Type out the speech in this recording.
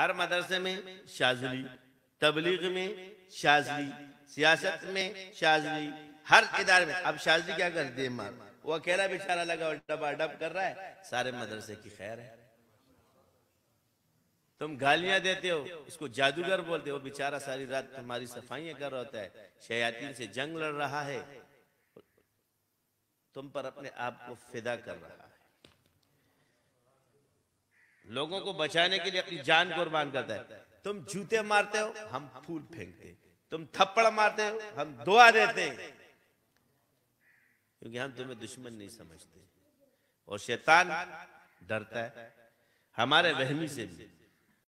हर मदरसे में शाजरी तबलीग में शाजरी सियासत में शाजली हर इदारे में अब शाजरी क्या करती है मार वो अकेला बेचारा लगा डबा डब कर रहा है सारे मदरसे की खैर है तुम गालियां देते हो इसको जादूगर बोलते हो बेचारा सारी रात तुम्हारी सफाइयां कर रहा होता है शयातीन से जंग लड़ रहा है तुम पर अपने आप को फिदा कर रहा है लोगों को बचाने के लिए अपनी जान कुर्बान करता है तुम जूते मारते हो हम फूल फेंकते तुम थप्पड़ मारते हो हम दुआ देते क्योंकि हम तुम्हें दुश्मन नहीं समझते और शैतान डरता है हमारे वहमी से भी